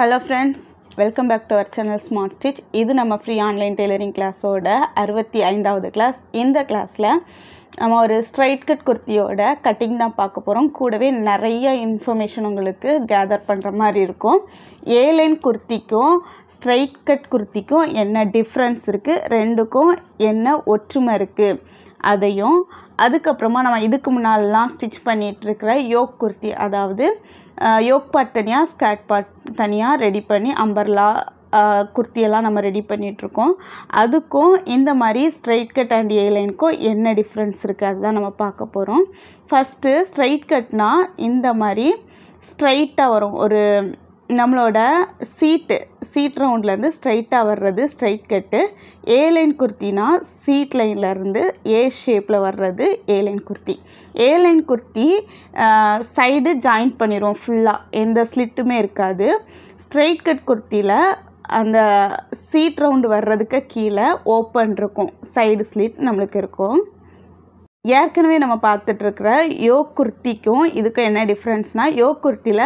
hello friends welcome back to our channel smart stitch இது நம்ம free online tailoring கிளாஸோட அறுபத்தி ஐந்தாவது கிளாஸ் இந்த கிளாஸில் நம்ம ஒரு ஸ்ட்ரைட் கட் குர்த்தியோட கட்டிங் தான் பார்க்க போகிறோம் கூடவே நிறைய இன்ஃபர்மேஷன் உங்களுக்கு கேதர் பண்ணுற மாதிரி இருக்கும் ஏலைன் குர்த்திக்கும் ஸ்ட்ரைட் கட் குர்த்திக்கும் என்ன டிஃப்ரென்ஸ் இருக்குது ரெண்டுக்கும் என்ன ஒற்றுமை இருக்குது அதையும் அதுக்கப்புறமா நம்ம இதுக்கு முன்னாலெலாம் ஸ்டிச் பண்ணிகிட்ருக்கிற யோக் குர்த்தி அதாவது யோக் பார்ட் தனியாக ஸ்கேட் பார்ட் தனியாக ரெடி பண்ணி அம்பர்லா குர்த்தியெல்லாம் நம்ம ரெடி பண்ணிகிட்ருக்கோம் அதுக்கும் இந்த மாதிரி ஸ்ட்ரைட் கட் அண்ட் ஏ லைனுக்கும் என்ன டிஃப்ரென்ஸ் இருக்குது அதுதான் நம்ம பார்க்க போகிறோம் ஃபஸ்ட்டு ஸ்ட்ரைட் கட்னால் இந்த மாதிரி ஸ்ட்ரைட்டாக வரும் ஒரு நம்மளோட சீட்டு சீட் ரவுண்ட்லேருந்து ஸ்ட்ரைட்டாக வர்றது ஸ்ட்ரைட் கட்டு ஏ லைன் குர்த்தினா சீட் லைன்லேருந்து ஏ ஷேப்பில் வர்றது A line kurti A line kurti side joint பண்ணிடுவோம் ஃபுல்லாக எந்த ஸ்லிட்டுமே இருக்காது ஸ்ட்ரைட் கட் குர்த்தியில் அந்த சீட் ரவுண்டு வர்றதுக்கு கீழே ஓப்பன் இருக்கும் சைடு ஸ்லிட் நம்மளுக்கு இருக்கும் ஏற்கனவே நம்ம பார்த்துட்ருக்கிற யோக் குர்த்திக்கும் இதுக்கும் என்ன டிஃப்ரென்ஸ்னால் யோக் குர்த்தியில்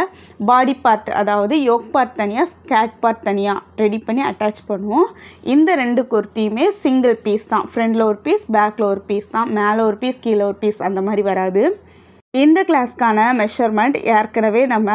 பாடி பார்ட் அதாவது யோக் பார்ட் தனியாக ஸ்கேட் பார்ட் தனியாக ரெடி பண்ணி அட்டாச் பண்ணுவோம் இந்த ரெண்டு குர்த்தியுமே சிங்கிள் பீஸ் தான் ஃப்ரண்டில் ஒரு பீஸ் பேக்கில் ஒரு பீஸ் தான் மேலே ஒரு பீஸ் கீழே ஒரு பீஸ் அந்த மாதிரி வராது இந்த கிளாஸ்க்கான மெஷர்மெண்ட் ஏற்கனவே நம்ம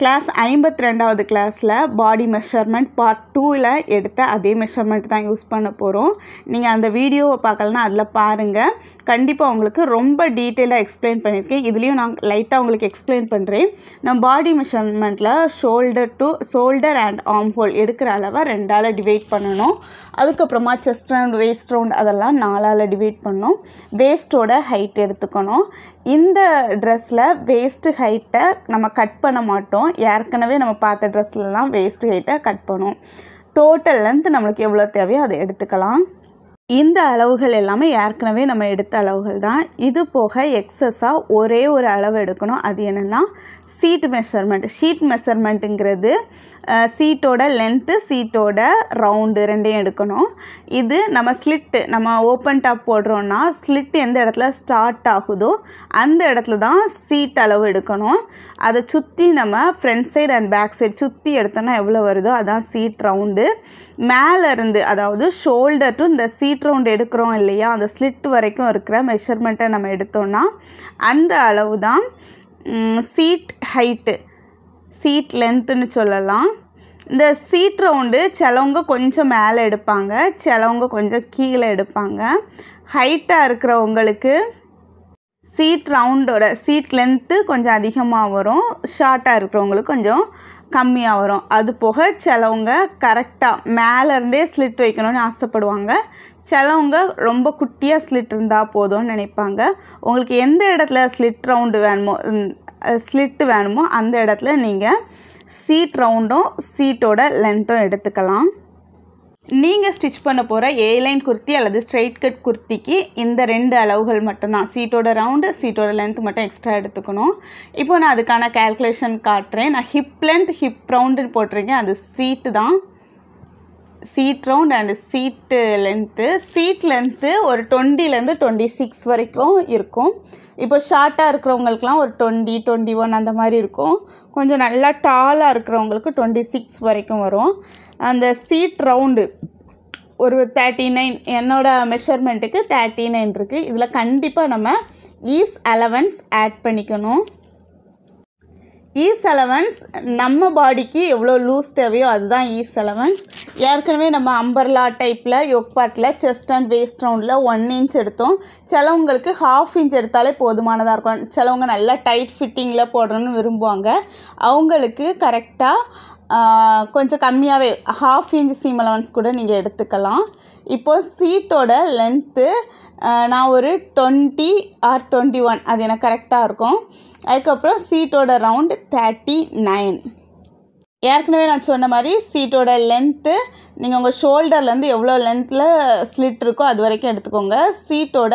கிளாஸ் ஐம்பத்தி ரெண்டாவது கிளாஸில் பாடி மெஷர்மெண்ட் பார்ட் டூவில் எடுத்த அதே மெஷர்மெண்ட் தான் யூஸ் பண்ண போகிறோம் நீங்கள் அந்த வீடியோவை பார்க்கலன்னா அதில் பாருங்கள் கண்டிப்பாக உங்களுக்கு ரொம்ப டீட்டெயிலாக எக்ஸ்பிளைன் பண்ணியிருக்கேன் இதுலேயும் நான் லைட்டாக உங்களுக்கு எக்ஸ்பிளைன் பண்ணுறேன் நான் பாடி மெஷர்மெண்ட்டில் shoulder to shoulder and arm hole எடுக்கிற அளவை ரெண்டால் டிவைட் பண்ணணும் அதுக்கப்புறமா செஸ்ட் ரவுண்ட் வேஸ்ட் ரவுண்ட் அதெல்லாம் நாலால் டிவைட் பண்ணணும் வேஸ்ட்டோட ஹைட் எடுத்துக்கணும் இந்த ட்ரெஸ்ஸில் வேஸ்ட்டு ஹைட்டை நம்ம கட் பண்ண மாட்டோம் ஏற்கனவே நம்ம பார்த்த ட்ரெஸ்லலாம் வேஸ்ட் ஹைட்டாக கட் பண்ணும் டோட்டல் லென்த் நம்மளுக்கு எவ்வளோ தேவையோ அதை எடுத்துக்கலாம் இந்த அளவுகள் எல்லாமே ஏற்கனவே நம்ம எடுத்த அளவுகள் தான் இது போக எக்ஸஸாக ஒரே ஒரு அளவு எடுக்கணும் அது என்னென்னா சீட் மெஷர்மெண்ட் ஷீட் மெஷர்மெண்ட்டுங்கிறது சீட்டோட லென்த்து சீட்டோட ரவுண்டு ரெண்டையும் எடுக்கணும் இது நம்ம ஸ்லிட்டு நம்ம ஓப்பன் டாப் போடுறோன்னா ஸ்லிட் எந்த இடத்துல ஸ்டார்ட் ஆகுதோ அந்த இடத்துல தான் சீட் அளவு எடுக்கணும் அதை சுற்றி நம்ம front side and back side சுற்றி எடுத்தோன்னா எவ்வளோ வருதோ அதுதான் சீட் ரவுண்டு மேலேருந்து அதாவது ஷோல்டர் டு இந்த சீட் ஸ்லிட் ரவுண்ட் எடுக்கிறோம் இல்லையா அந்த ஸ்லிட் வரைக்கும் இருக்கிற மெஷர்மெண்ட்டை நம்ம எடுத்தோம்னா அந்த அளவு தான் சீட் ஹைட்டு சீட் லென்த்துன்னு சொல்லலாம் இந்த சீட் ரவுண்டு சிலவங்க கொஞ்சம் மேலே எடுப்பாங்க சிலவங்க கொஞ்சம் கீழே எடுப்பாங்க ஹைட்டாக இருக்கிறவங்களுக்கு சீட் ரவுண்டோட சீட் லென்த்து கொஞ்சம் அதிகமாக வரும் ஷார்ட்டாக இருக்கிறவங்களுக்கு கொஞ்சம் கம்மியாக வரும் அது போக சிலவங்க கரெக்டாக மேலேருந்தே ஸ்லிட் வைக்கணும்னு ஆசைப்படுவாங்க சிலவங்க ரொம்ப குட்டியாக ஸ்லிட் இருந்தால் போதும்னு நினைப்பாங்க உங்களுக்கு எந்த இடத்துல ஸ்லிட் ரவுண்டு வேணுமோ ஸ்லிட்டு வேணுமோ அந்த இடத்துல நீங்கள் சீட் ரவுண்டும் சீட்டோட லென்த்தும் எடுத்துக்கலாம் நீங்கள் ஸ்டிச் பண்ண போகிற ஏலைன் குர்த்தி அல்லது ஸ்ட்ரெயிட் கட் குர்த்திக்கு இந்த ரெண்டு அளவுகள் மட்டும்தான் சீட்டோட ரவுண்டு சீட்டோட லென்த் மட்டும் எக்ஸ்ட்ரா எடுத்துக்கணும் இப்போ நான் அதுக்கான கேல்குலேஷன் காட்டுறேன் நான் ஹிப் லென்த் ஹிப் ரவுண்டுன்னு போட்டிருக்கேன் அது சீட்டு தான் seat round and seat length seat length ஒரு டுவெண்ட்டிலேருந்து டுவெண்ட்டி சிக்ஸ் வரைக்கும் இருக்கும் இப்போ ஷார்ட்டாக இருக்கிறவங்களுக்குலாம் ஒரு டுவெண்ட்டி டுவெண்ட்டி ஒன் அந்த மாதிரி இருக்கும் கொஞ்சம் நல்லா டாலாக இருக்கிறவங்களுக்கு டுவெண்ட்டி சிக்ஸ் வரைக்கும் வரும் அந்த சீட் ரவுண்டு ஒரு தேர்ட்டி நைன் என்னோடய மெஷர்மெண்ட்டுக்கு தேர்ட்டி நைன் இருக்குது இதில் கண்டிப்பாக நம்ம ஈஸ் அலவன்ஸ் ஆட் பண்ணிக்கணும் ஈஸ் அலவன்ஸ் நம்ம பாடிக்கு எவ்வளோ லூஸ் தேவையோ அதுதான் ஈஸ் அலவன்ஸ் ஏற்கனவே நம்ம அம்பர்லா டைப்பில் யோக் செஸ்ட் அண்ட் வேஸ்ட் ரவுண்டில் ஒன் இன்ச் எடுத்தோம் சிலவங்களுக்கு ஹாஃப் இன்ச் எடுத்தாலே போதுமானதாக இருக்கும் சிலவங்க நல்லா டைட் ஃபிட்டிங்கில் போடணும்னு விரும்புவாங்க அவங்களுக்கு கரெக்டாக கொஞ்சம் கம்மியாகவே ஹாஃப் இன்ச் சீம் அலவன்ஸ் கூட நீங்கள் எடுத்துக்கலாம் இப்போது சீட்டோட லென்த்து நான் ஒரு டொண்ட்டி ஆர் டுவெண்ட்டி ஒன் அது எனக்கு கரெக்டாக இருக்கும் அதுக்கப்புறம் சீட்டோட ரவுண்டு தேர்ட்டி நைன் ஏற்கனவே நான் சொன்ன மாதிரி சீட்டோட லென்த்து நீங்கள் உங்கள் ஷோல்டர்லேருந்து எவ்வளோ லென்த்தில் ஸ்லிட் இருக்கோ அது வரைக்கும் எடுத்துக்கோங்க சீட்டோட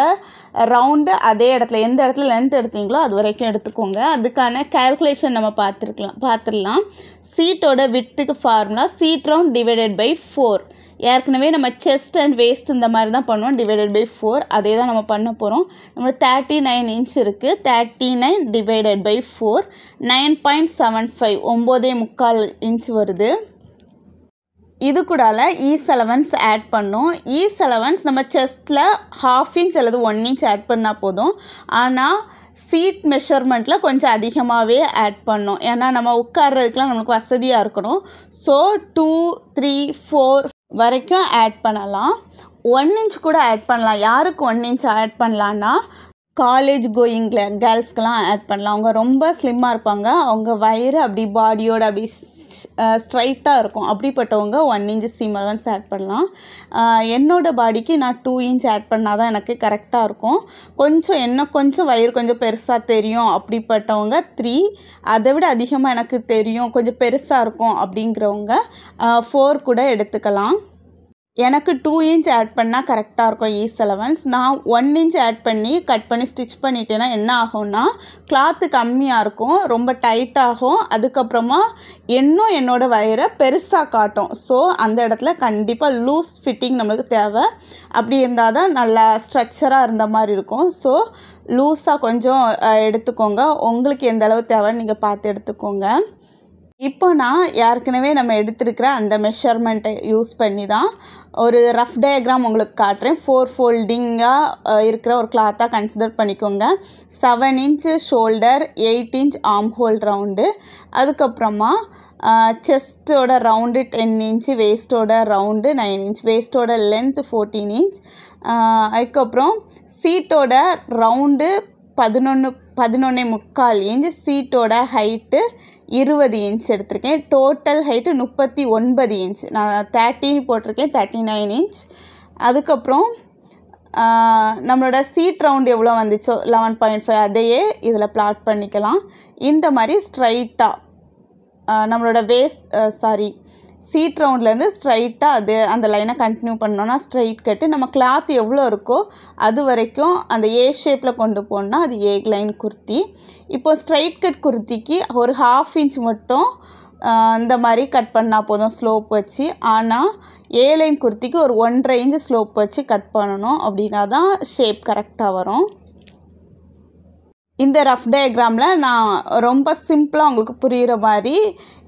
ரவுண்டு அதே இடத்துல எந்த இடத்துல லென்த் எடுத்தீங்களோ அது வரைக்கும் எடுத்துக்கோங்க அதுக்கான கேல்குலேஷன் நம்ம பார்த்துருக்கலாம் பார்த்துடலாம் சீட்டோட வித்துக்கு formula seat round divided by four ஏற்கனவே நம்ம செஸ்ட் அண்ட் வேஸ்ட் இந்த மாதிரி தான் பண்ணுவோம் டிவைடட் பை ஃபோர் அதே தான் நம்ம பண்ண போகிறோம் நம்ம தேர்ட்டி நைன் இன்ச் இருக்குது thirty nine divided by four nine point seven five ஒம்போதே முக்கால் இன்ச் வருது இது கூடால இ செலவன்ஸ் ஆட் பண்ணும் இ e செலவன்ஸ் நம்ம செஸ்ட்டில் ஹாஃப் இன்ச் அல்லது ஒன் இன்ச் ஆட் பண்ணால் போதும் ஆனால் சீட் மெஷர்மெண்ட்டில் கொஞ்சம் அதிகமாகவே ஆட் பண்ணோம் ஏன்னா நம்ம உட்கார்றதுக்குலாம் நம்மளுக்கு வசதியாக இருக்கணும் ஸோ டூ த்ரீ ஃபோர் வரைக்கும் ஆட் பண்ணலாம் ஒன் இன்ச் கூட ஆட் பண்ணலாம் யாருக்கு ஒன் இன்ச் ஆட் பண்ணலான்னா காலேஜ் கோயிங்கில் கேர்ள்ஸ்க்கெலாம் ஆட் பண்ணலாம் அவங்க ரொம்ப ஸ்லிம்மாக இருப்பாங்க அவங்க வயிறு அப்படி பாடியோட அப்படி ஸ்ட்ரைட்டாக இருக்கும் அப்படிப்பட்டவங்க one inch seam allowance add பண்ணலாம் என்னோடய பாடிக்கு நான் டூ இன்ச் ஆட் பண்ணால் தான் எனக்கு கரெக்டாக இருக்கும் கொஞ்சம் என்ன கொஞ்சம் வயிறு கொஞ்சம் பெருசாக தெரியும் அப்படிப்பட்டவங்க த்ரீ அதை விட அதிகமாக எனக்கு தெரியும் கொஞ்சம் பெருசாக இருக்கும் அப்படிங்கிறவங்க ஃபோர் கூட எடுத்துக்கலாம் எனக்கு டூ இன்ச் ஆட் பண்ணால் கரெக்டாக இருக்கும் ஈஸ் செலவன்ஸ் நான் ஒன் இன்ச் ஆட் பண்ணி கட் பண்ணி ஸ்டிச் பண்ணிட்டேன்னா என்ன ஆகும்னா கிளாத்து கம்மியாக இருக்கும் ரொம்ப டைட்டாகும் அதுக்கப்புறமா இன்னும் என்னோடய வயரை பெருசாக காட்டும் ஸோ அந்த இடத்துல கண்டிப்பாக லூஸ் ஃபிட்டிங் நம்மளுக்கு தேவை அப்படி இருந்தால் தான் நல்லா ஸ்ட்ரக்சராக இருந்த மாதிரி இருக்கும் ஸோ லூஸாக கொஞ்சம் எடுத்துக்கோங்க உங்களுக்கு எந்த அளவு தேவைன்னு நீங்கள் பார்த்து எடுத்துக்கோங்க இப்போ நான் ஏற்கனவே நம்ம எடுத்திருக்கிற அந்த மெஷர்மெண்ட்டை யூஸ் பண்ணி தான் ஒரு ரஃப் டயக்ராம் உங்களுக்கு காட்டுறேன் ஃபோர் ஃபோல்டிங்காக இருக்கிற ஒரு கிளாத்தாக கன்சிடர் பண்ணிக்கோங்க seven inch shoulder eight inch arm hole round அதுக்கப்புறமா செஸ்ட்டோட ரவுண்டு டென் இன்ச்சு வேஸ்ட்டோட ரவுண்டு நைன் இன்ச் வேஸ்ட்டோட லென்த் ஃபோர்டீன் இன்ச் அதுக்கப்புறம் சீட்டோட ரவுண்டு பதினொன்று பதினொன்னே முக்கால் இன்ச்சு சீட்டோட ஹைட்டு இருபது இன்ச் எடுத்திருக்கேன் டோட்டல் ஹைட்டு முப்பத்தி ஒன்பது இன்ச் நான் தேர்ட்டின்னு போட்டிருக்கேன் தேர்ட்டி நைன் இன்ச் அதுக்கப்புறம் நம்மளோட சீட் ரவுண்ட் எவ்வளோ வந்துச்சோ லெவன் பாயிண்ட் ஃபைவ் அதையே இதில் பிளாட் பண்ணிக்கலாம் இந்த மாதிரி ஸ்ட்ரைட்டாக நம்மளோட வேஸ்ட் சாரி சீட் ரவுண்ட்லேருந்து ஸ்ட்ரைட்டாக அது அந்த லைனை கண்டினியூ பண்ணோன்னா ஸ்ட்ரைட் கட்டு நம்ம கிளாத் எவ்வளோ இருக்கோ அது வரைக்கும் அந்த ஏ ஷேப்பில் கொண்டு போனால் அது ஏ லைன் குர்த்தி இப்போது ஸ்ட்ரைட் கட் குர்த்திக்கு ஒரு ஹாஃப் இன்ச் மட்டும் இந்த மாதிரி கட் பண்ணால் போதும் ஸ்லோப் வச்சு ஆனால் ஏ லைன் குர்த்திக்கு ஒரு ஒன்றரை இன்ச்சு ஸ்லோப் வச்சு கட் பண்ணணும் அப்படின்னா தான் ஷேப் கரெக்டாக வரும் இந்த ரஃப் டயக்ராமில் நான் ரொம்ப சிம்பிளாக உங்களுக்கு புரிகிற மாதிரி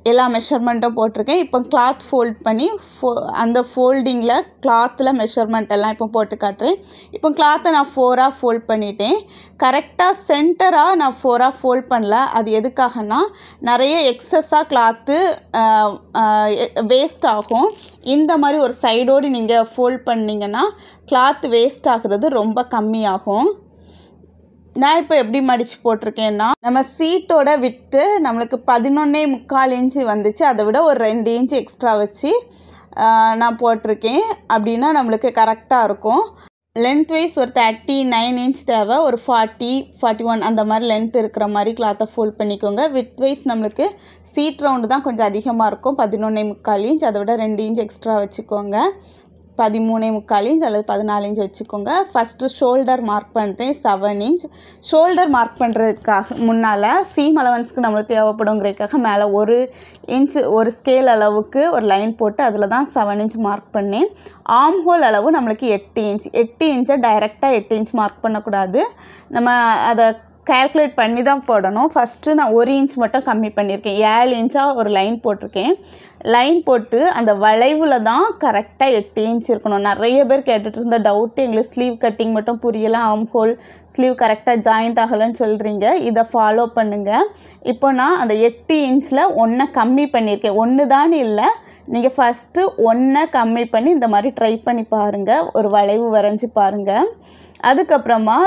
எல்லா மெஷர்மெண்ட்டும் போட்டிருக்கேன் இப்போ கிளாத் ஃபோல்ட் பண்ணி ஃபோ அந்த ஃபோல்டிங்கில் கிளாத்தில் மெஷர்மெண்ட் எல்லாம் இப்போ போட்டு காட்டுறேன் இப்போ கிளாத்தை நான் ஃபோராக ஃபோல்ட் பண்ணிட்டேன் கரெக்டாக சென்டராக நான் ஃபோராக ஃபோல்ட் பண்ணல அது எதுக்காகனா நிறைய எக்ஸஸாக கிளாத்து வேஸ்ட் ஆகும் இந்த மாதிரி ஒரு சைடோடு நீங்கள் ஃபோல்ட் பண்ணிங்கன்னா கிளாத் வேஸ்ட் ஆகிறது ரொம்ப கம்மியாகும் நான் இப்போ எப்படி மடித்து போட்டிருக்கேன்னா நம்ம சீட்டோட விட்டு நம்மளுக்கு பதினொன்னே முக்கால் இன்ச்சு வந்துச்சு அதை விட ஒரு ரெண்டு இன்ச்சு எக்ஸ்ட்ரா வச்சு நான் போட்டிருக்கேன் அப்படின்னா நம்மளுக்கு கரெக்டாக இருக்கும் லென்த் வைஸ் ஒரு தேர்ட்டி நைன் இன்ச் தேவை ஒரு ஃபார்ட்டி ஃபார்ட்டி ஒன் அந்த மாதிரி லென்த் இருக்கிற மாதிரி கிளாத்தை ஃபோல்ட் பண்ணிக்கோங்க வித் வைஸ் நம்மளுக்கு சீட் ரவுண்டு தான் கொஞ்சம் அதிகமாக இருக்கும் பதினொன்னே முக்கால் இன்ச் அதை விட ரெண்டு இன்ச் எக்ஸ்ட்ரா வச்சுக்கோங்க பதிமூணே முக்கால் இன்ச் அல்லது பதினாலு இன்ச் வச்சுக்கோங்க ஃபஸ்ட்டு ஷோல்டர் மார்க் பண்ணுறேன் செவன் இன்ச் ஷோல்டர் மார்க் பண்ணுறதுக்காக முன்னால் சீம் அலவன்ஸ்க்கு நம்மளுக்கு தேவைப்படுங்கிறதுக்காக மேலே ஒரு இன்ச் ஒரு ஸ்கேல் அளவுக்கு ஒரு லைன் போட்டு அதில் தான் செவன் இன்ச் மார்க் பண்ணேன் ஆம் ஹோல் அளவு நம்மளுக்கு எட்டு இன்ச் எட்டு இன்ச்சை டைரெக்டாக எட்டு இன்ச் மார்க் பண்ணக்கூடாது நம்ம அதை கேல்குலேட் பண்ணி தான் போடணும் ஃபஸ்ட்டு நான் ஒரு இன்ச் மட்டும் கம்மி பண்ணியிருக்கேன் ஏழு இன்ச்சாக ஒரு லைன் போட்டிருக்கேன் லைன் போட்டு அந்த வளைவில் தான் கரெக்டாக எட்டு இன்ச் இருக்கணும் நிறைய பேர் கேட்டுட்டு இருந்த டவுட்டு எங்களுக்கு ஸ்லீவ் கட்டிங் மட்டும் புரியலை ஆம் ஹோல் ஸ்லீவ் கரெக்டாக ஜாயிண்ட் ஆகலைன்னு சொல்கிறீங்க இதை ஃபாலோ பண்ணுங்கள் இப்போ நான் அந்த எட்டு இன்ச்சில் ஒன்றை கம்மி பண்ணியிருக்கேன் ஒன்று தான் இல்லை நீங்கள் ஃபஸ்ட்டு ஒன்றை கம்மி பண்ணி இந்த மாதிரி ட்ரை பண்ணி பாருங்கள் ஒரு வளைவு வரைஞ்சி பாருங்கள் அதுக்கப்புறமா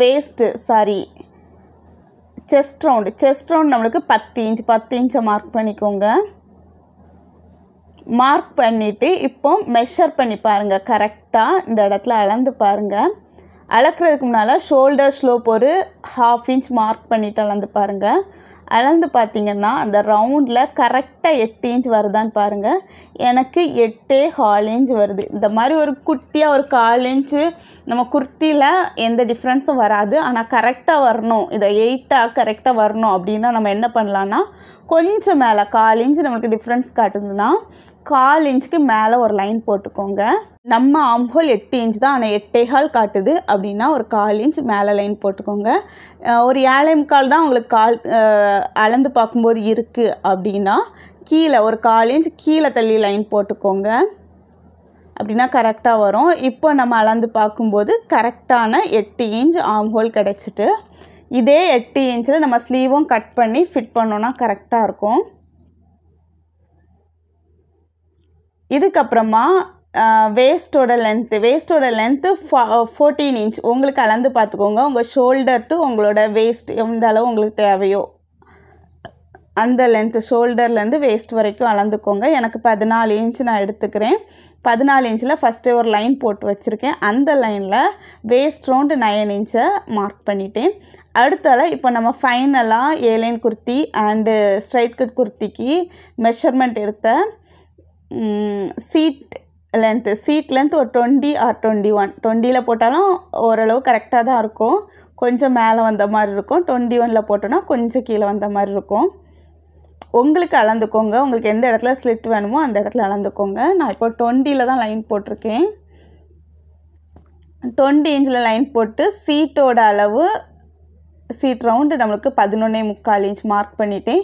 waist sorry chest round chest round நம்மளுக்கு பத்து இன்ச் பத்து இன்ச்சை மார்க் பண்ணிக்கோங்க மார்க் பண்ணிவிட்டு இப்போ மெஷர் பண்ணி பாருங்கள் கரெக்டாக இந்த இடத்துல அளந்து பாருங்கள் அளக்குறதுக்கு முன்னால் ஷோல்டர் ஸ்லோப் ஒரு ஹாஃப் இன்ச் மார்க் பண்ணிவிட்டு அளந்து பாருங்கள் அளந்து பார்த்திங்கன்னா அந்த ரவுண்டில் கரெக்டாக எட்டு இன்ச் வருதான்னு பாருங்கள் எனக்கு எட்டே கால் இன்ச் வருது இந்த மாதிரி ஒரு குட்டியாக ஒரு கால் இன்ச்சு நம்ம குர்த்தியில் எந்த டிஃப்ரென்ஸும் வராது ஆனால் கரெக்டாக வரணும் இதை எயிட்டாக கரெக்டாக வரணும் அப்படின்னா நம்ம என்ன பண்ணலான்னா கொஞ்சம் மேலே கால் இன்ச்சு நம்மளுக்கு டிஃப்ரென்ஸ் காட்டுதுன்னா கால் இன்ச்சுக்கு மேலே ஒரு லைன் போட்டுக்கோங்க நம்ம ஆம்ஹோல் எட்டு இன்ச் தான் ஆனால் எட்டே கால் காட்டுது அப்படின்னா ஒரு கால் இன்ச் மேலே லைன் போட்டுக்கோங்க ஒரு ஏழை முக்கால் தான் உங்களுக்கு கால் அளந்து பார்க்கும்போது இருக்குது அப்படின்னா கீழே ஒரு கால் இன்ச் கீழே தள்ளி லைன் போட்டுக்கோங்க அப்படின்னா கரெக்டாக வரும் இப்போ நம்ம அளந்து பார்க்கும்போது கரெக்டான எட்டு இன்ச் ஆம்ஹோல் கிடச்சிட்டு இதே எட்டு இன்ச்சில் நம்ம ஸ்லீவும் கட் பண்ணி ஃபிட் பண்ணோன்னா கரெக்டாக இருக்கும் இதுக்கப்புறமா வேஸ்ட்டோட லென்த்து வேஸ்ட்டோட லென்த்து ஃபோர்டீன் இன்ச் உங்களுக்கு அளந்து பார்த்துக்கோங்க உங்கள் ஷோல்டர் டு உங்களோட வேஸ்ட் எந்த அளவு உங்களுக்கு தேவையோ அந்த லென்த்து ஷோல்டர்லேருந்து வேஸ்ட் வரைக்கும் அளந்துக்கோங்க எனக்கு பதினாலு இன்ச் நான் எடுத்துக்கிறேன் பதினாலு இன்ச்சில் ஃபஸ்ட்டு ஒரு லைன் போட்டு வச்சுருக்கேன் அந்த லைனில் வேஸ்ட் ரவுண்டு நைன் இன்ச்சை மார்க் பண்ணிட்டேன் அடுத்தால இப்போ நம்ம ஃபைனலாக A line kurti and straight cut குர்த்திக்கு மெஷர்மெண்ட் எடுத்த சீட் லென்த்து சீட் லென்த் ஒரு டுவெண்ட்டி ஆர் டுவெண்ட்டி ஒன் டுவெண்ட்டியில் போட்டாலும் ஓரளவு கரெக்டாக தான் இருக்கும் கொஞ்சம் மேலே வந்த மாதிரி இருக்கும் டுவெண்ட்டி ஒனில் போட்டோன்னா கொஞ்சம் கீழே வந்த மாதிரி இருக்கும் உங்களுக்கு அளந்துக்கோங்க உங்களுக்கு எந்த இடத்துல ஸ்லிட் வேணுமோ அந்த இடத்துல அளந்துக்கோங்க நான் இப்போ டுவெண்ட்டியில் தான் லைன் போட்டிருக்கேன் டுவெண்ட்டி இன்ச்சில் லைன் போட்டு சீட்டோட அளவு சீட் ரவுண்டு நம்மளுக்கு பதினொன்னே முக்கால் இன்ச் மார்க் பண்ணிவிட்டேன்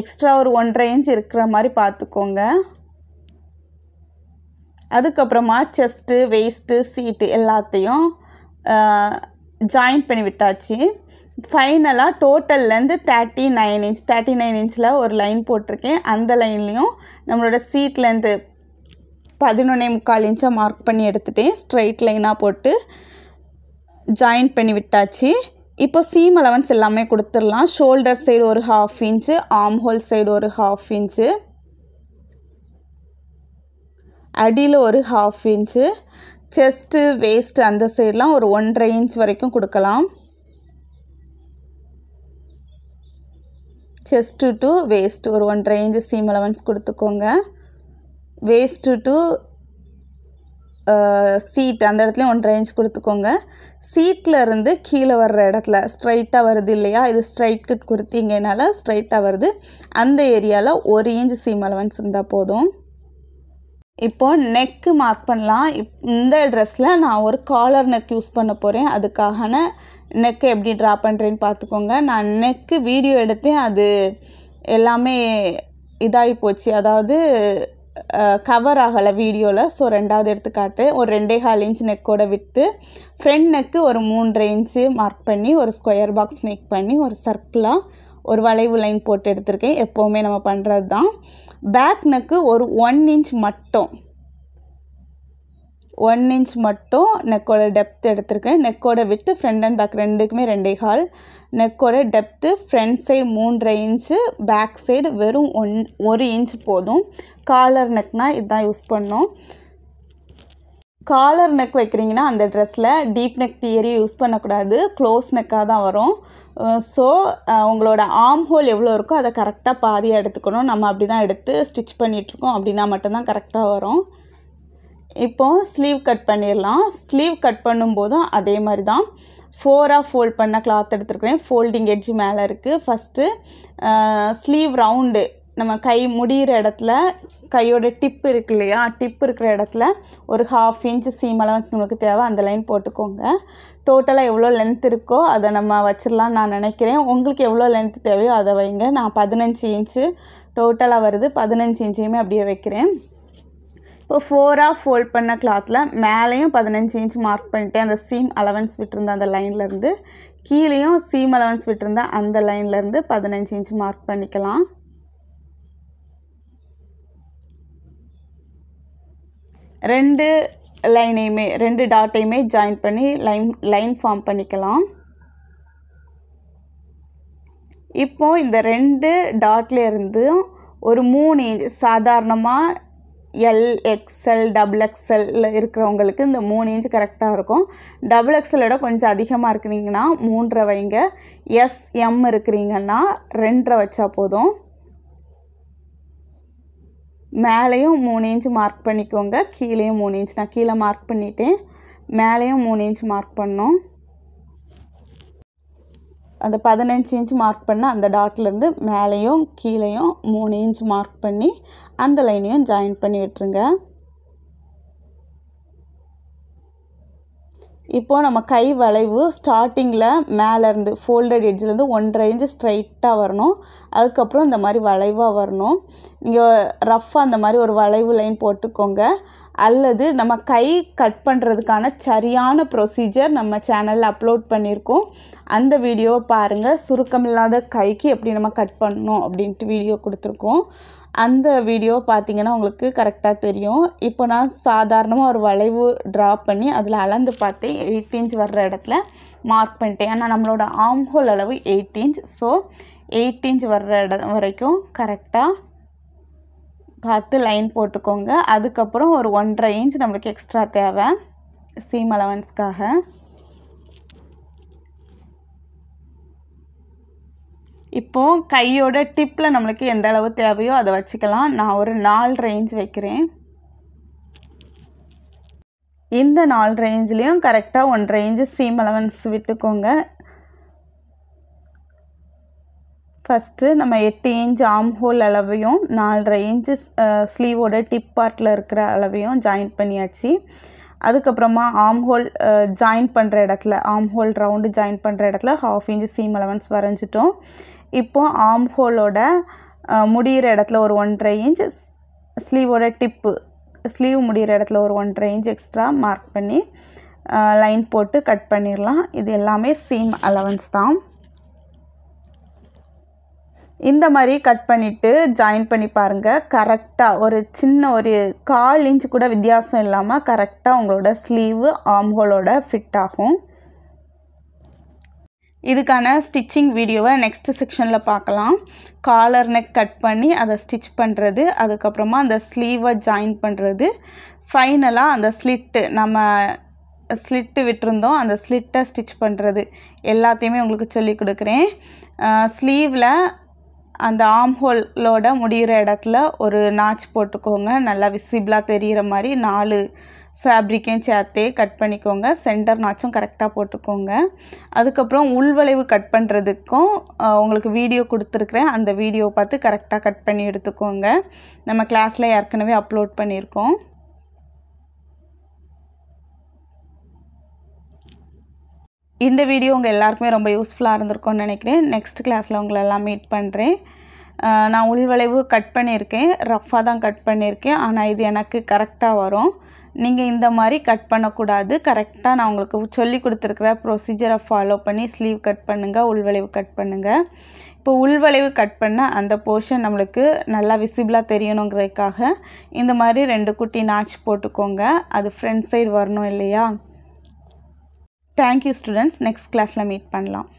எக்ஸ்ட்ரா ஒரு ஒன்றரை இன்ச் இருக்கிற மாதிரி பார்த்துக்கோங்க அதுக்கப்புறமா செஸ்ட்டு வேஸ்ட்டு சீட்டு எல்லாத்தையும் ஜாயின் பண்ணி விட்டாச்சு ஃபைனலாக டோட்டல்லேருந்து thirty nine inch thirty nine இன்ச்சில் ஒரு லைன் போட்டிருக்கேன் அந்த லைன்லேயும் நம்மளோட சீட்லேருந்து பதினொன்னே முக்கால் இன்ச்சாக மார்க் பண்ணி எடுத்துகிட்டேன் ஸ்ட்ரைட் லைனாக போட்டு ஜாயின் பண்ணி விட்டாச்சு இப்போ சீம் அலவன்ஸ் எல்லாமே கொடுத்துடலாம் ஷோல்டர் சைடு ஒரு half inch arm hole side ஒரு ஹாஃப் இன்ச்சு அடியில் ஒரு ஹாஃப் இன்ச்சு செஸ்ட்டு வேஸ்ட்டு அந்த சைடெலாம் ஒரு ஒன்றரை இன்ச் வரைக்கும் கொடுக்கலாம் செஸ்ட்டு டு வேஸ்ட் ஒரு ஒன்றரை இன்ச்சு சீம் அலவன்ஸ் கொடுத்துக்கோங்க வேஸ்ட்டு டு சீட் அந்த இடத்துல ஒன்றரை இன்ச் கொடுத்துக்கோங்க சீட்டில் இருந்து கீழே வர்ற இடத்துல ஸ்ட்ரைட்டாக வருது இல்லையா இது ஸ்ட்ரைட் கட் கொடுத்தீங்கனால ஸ்ட்ரைட்டாக வருது அந்த ஏரியாவில் ஒரு இன்ச் சீம் அலவன்ஸ் இருந்தால் போதும் இப்போது நெக்கு மார்க் பண்ணலாம் இப் இந்த ட்ரெஸ்ஸில் நான் ஒரு காலர் நெக் யூஸ் பண்ண போகிறேன் அதுக்கான நெக்கு எப்படி ட்ரா பண்ணுறேன்னு பார்த்துக்கோங்க நான் நெக்கு வீடியோ எடுத்தேன் அது எல்லாமே இதாகி போச்சு அதாவது கவர் ஆகலை வீடியோவில் ஸோ ரெண்டாவது எடுத்துக்காட்டு ஒரு ரெண்டே கால் இன்ச் நெக்கோட விற்று ஃப்ரண்ட் நெக்கு ஒரு மூன்றரை இன்ச்சு மார்க் பண்ணி ஒரு ஸ்கொயர் பாக்ஸ் மேக் பண்ணி ஒரு சர்க்கிளாக ஒரு வளைவு லைன் போட்டு எடுத்திருக்கேன் எப்போவுமே நம்ம பண்ணுறது தான் பேக் நெக்கு ஒரு ஒன் இன்ச் மட்டும் ஒன் இன்ச் மட்டும் நெக்கோட டெப்த் எடுத்திருக்கேன் நெக்கோட வித்து ஃப்ரண்ட் அண்ட் பேக் ரெண்டுக்குமே ரெண்டே கால் நெக்கோட டெப்த்து ஃப்ரண்ட் சைடு மூன்றரை இன்ச்சு பேக் சைடு வெறும் ஒன் ஒரு இன்ச் போதும் காலர் நெக்னால் இதுதான் யூஸ் பண்ணோம் காலர் நெக் வைக்கிறீங்கன்னா அந்த ட்ரெஸ்ஸில் டீப் நெக் தியரி யூஸ் பண்ணக்கூடாது க்ளோஸ் நெக்காக தான் வரும் ஸோ உங்களோட ஆம் ஹோல் எவ்வளோ இருக்கோ அதை கரெக்டாக பாதியாக எடுத்துக்கணும் நம்ம அப்படி தான் எடுத்து ஸ்டிச் பண்ணிகிட்ருக்கோம் அப்படின்னா மட்டும்தான் கரெக்டாக வரும் இப்போது ஸ்லீவ் கட் பண்ணிடலாம் ஸ்லீவ் கட் பண்ணும்போதும் அதே மாதிரி தான் ஃபோராக ஃபோல்ட் பண்ண கிளாத் எடுத்துருக்குறேன் ஃபோல்டிங் எட்ஜ் மேலே இருக்குது ஃபஸ்ட்டு ஸ்லீவ் ரவுண்டு நம்ம கை முடிகிற இடத்துல கையோட டிப் இருக்கு இல்லையா டிப் இருக்கிற இடத்துல ஒரு ஹாஃப் இன்ச் சீம் அலவன்ஸ் நம்மளுக்கு தேவை அந்த லைன் போட்டுக்கோங்க டோட்டலாக எவ்வளோ லென்த் இருக்கோ அதை நம்ம வச்சிடலாம்னு நான் நினைக்கிறேன் உங்களுக்கு எவ்வளோ லென்த் தேவையோ அதை வைங்க நான் பதினஞ்சு இன்ச்சு டோட்டலாக வருது பதினஞ்சு இன்ச்சையுமே அப்படியே வைக்கிறேன் இப்போ ஃபோராக ஃபோல்ட் பண்ண கிளாத்தில் மேலேயும் பதினஞ்சு இன்ச் மார்க் பண்ணிட்டு அந்த சீம் அலவன்ஸ் விட்டுருந்த அந்த லைன்லேருந்து கீழேயும் சீம் அலவன்ஸ் விட்டுருந்த அந்த லைன்லேருந்து பதினஞ்சு இன்ச் மார்க் பண்ணிக்கலாம் ரெண்டு லைனையுமே ரெண்டு டாட்டையுமே ஜாயின் பண்ணி லைன் லைன் ஃபார்ம் பண்ணிக்கலாம் இப்போது இந்த ரெண்டு டாட்லேருந்து ஒரு மூணு இன்ச் சாதாரணமாக எல் எக்ஸ்எல் டபுள் எக்ஸ்எல்லில் இருக்கிறவங்களுக்கு இந்த மூணு இன்ச் கரெக்டாக இருக்கும் டபுள் விட கொஞ்சம் அதிகமாக இருக்கிறீங்கன்னா மூன்றரை வைங்க எஸ்எம் இருக்கிறீங்கன்னா ரெண்டரை வச்சா போதும் மேலேயும் மூணு இன்ச் மார்க் பண்ணிக்கோங்க கீழேயும் மூணு இன்ச் நான் கீழே மார்க் பண்ணிவிட்டேன் மேலேயும் மூணு இன்ச் மார்க் பண்ணோம் அந்த பதினஞ்சு இன்ச் மார்க் பண்ண அந்த டாட்லேருந்து மேலேயும் கீழேயும் மூணு இன்ச் மார்க் பண்ணி அந்த லைனையும் ஜாயின் பண்ணி விட்டுருங்க இப்போது நம்ம கை வளைவு ஸ்டார்டிங்கில் மேலேருந்து ஃபோல்டட் எட்ஜிலேருந்து ஒன்றரை இன்ச்சு ஸ்ட்ரைட்டாக வரணும் அதுக்கப்புறம் இந்த மாதிரி வளைவாக வரணும் நீங்கள் ரஃப்பாக அந்த மாதிரி ஒரு வளைவு லைன் போட்டுக்கோங்க அல்லது நம்ம கை கட் பண்ணுறதுக்கான சரியான ப்ரொசீஜர் நம்ம சேனலில் அப்லோட் பண்ணியிருக்கோம் அந்த வீடியோவை பாருங்கள் சுருக்கமில்லாத கைக்கு எப்படி நம்ம கட் பண்ணணும் அப்படின்ட்டு வீடியோ கொடுத்துருக்கோம் அந்த வீடியோ பார்த்தீங்கன்னா உங்களுக்கு கரெக்டாக தெரியும் இப்போ நான் சாதாரணமாக ஒரு வளைவு ட்ரா பண்ணி அதில் அளந்து பார்த்து எயிட் இன்ச் வர்ற இடத்துல மார்க் பண்ணிட்டேன் ஏன்னா நம்மளோட ஆம்ஹோல் அளவு eight inch so eight inch வர்ற இடம் வரைக்கும் கரெக்டாக பார்த்து லைன் போட்டுக்கோங்க அதுக்கப்புறம் ஒரு ஒன்றரை இன்ச் நம்மளுக்கு எக்ஸ்ட்ரா தேவை சீம் அலவன்ஸ்க்காக இப்போது கையோட டிப்பில் நம்மளுக்கு எந்த அளவு தேவையோ அதை வச்சுக்கலாம் நான் ஒரு நாலு ரேஞ்ச் வைக்கிறேன் இந்த நாலு ரேஞ்சிலையும் கரெக்டாக ஒன் ரேஞ்சு சீம் அலவன்ஸ் விட்டுக்கோங்க ஃபஸ்ட்டு நம்ம எட்டு இன்ச் ஆம் ஹோல் அளவையும் நாலு ரேஞ்சு ஸ்லீவோட டிப் பார்ட்டில் இருக்கிற அளவையும் ஜாயின் பண்ணியாச்சு அதுக்கப்புறமா ஆம் ஹோல் ஜாயின் பண்ணுற இடத்துல ஆம் ஹோல் ரவுண்டு ஜாயின் பண்ணுற இடத்துல ஹாஃப் இன்ச்சு சீம் அலவன்ஸ் வரைஞ்சிட்டோம் இப்போது ஆம் ஹோலோட முடிகிற இடத்துல ஒரு ஒன்றரை இன்ச் ஸ்லீவோட டிப்பு ஸ்லீவ் முடிகிற இடத்துல ஒரு ஒன்றரை இன்ச் எக்ஸ்ட்ரா மார்க் பண்ணி லைன் போட்டு கட் பண்ணிடலாம் இது எல்லாமே சேம் அலவன்ஸ் தான் இந்த மாதிரி கட் பண்ணிவிட்டு ஜாயின் பண்ணி பாருங்கள் கரெக்டாக ஒரு சின்ன ஒரு கால் இன்ச் கூட வித்தியாசம் இல்லாமல் கரெக்டாக உங்களோட ஸ்லீவு ஆம்ஹோலோட ஃபிட் ஆகும் இதுக்கான ஸ்டிச்சிங் வீடியோவை நெக்ஸ்ட் செக்ஷனில் பார்க்கலாம் காலர் நெக் கட் பண்ணி அதை ஸ்டிச் பண்ணுறது அதுக்கப்புறமா அந்த ஸ்லீவை ஜாயின் பண்ணுறது ஃபைனலாக அந்த ஸ்லிட்டு நம்ம ஸ்லிட்டு விட்டுருந்தோம் அந்த ஸ்லிட்டை ஸ்டிச் பண்ணுறது எல்லாத்தையுமே உங்களுக்கு சொல்லி கொடுக்குறேன் ஸ்லீவில் அந்த ஆம் ஹோலோட முடிகிற இடத்துல ஒரு நாச் போட்டுக்கோங்க நல்லா விசிபிளாக தெரிகிற மாதிரி நாலு ஃபேப்ரிக்கையும் சேர்த்தே கட் பண்ணிக்கோங்க சென்டர் நாட்ஸும் கரெக்டாக போட்டுக்கோங்க அதுக்கப்புறம் உள்வளைவு கட் பண்ணுறதுக்கும் உங்களுக்கு வீடியோ கொடுத்துருக்குறேன் அந்த வீடியோ பார்த்து கரெக்டாக கட் பண்ணி எடுத்துக்கோங்க நம்ம கிளாஸில் ஏற்கனவே அப்லோட் பண்ணியிருக்கோம் இந்த வீடியோ உங்கள் எல்லாருக்குமே ரொம்ப யூஸ்ஃபுல்லாக இருந்திருக்கும்னு நினைக்கிறேன் நெக்ஸ்ட் கிளாஸில் உங்களெல்லாம் மீட் பண்ணுறேன் நான் உள்வளைவு கட் பண்ணியிருக்கேன் ரஃப்பாக தான் கட் பண்ணியிருக்கேன் ஆனால் இது எனக்கு கரெக்டாக வரும் நீங்கள் இந்த மாதிரி கட் பண்ணக்கூடாது கரெக்டாக நான் உங்களுக்கு சொல்லி கொடுத்துருக்குற ப்ரொசீஜரை ஃபாலோ பண்ணி ஸ்லீவ் கட் பண்ணுங்கள் உள்வளைவு கட் பண்ணுங்கள் இப்போ உள்வளைவு கட் பண்ண அந்த போர்ஷன் நம்மளுக்கு நல்லா விசிபிளாக தெரியணுங்கிறதுக்காக இந்த மாதிரி ரெண்டு குட்டி நாச் போட்டுக்கோங்க அது ஃப்ரண்ட் சைடு வரணும் இல்லையா தேங்க்யூ ஸ்டூடெண்ட்ஸ் நெக்ஸ்ட் கிளாஸில் மீட் பண்ணலாம்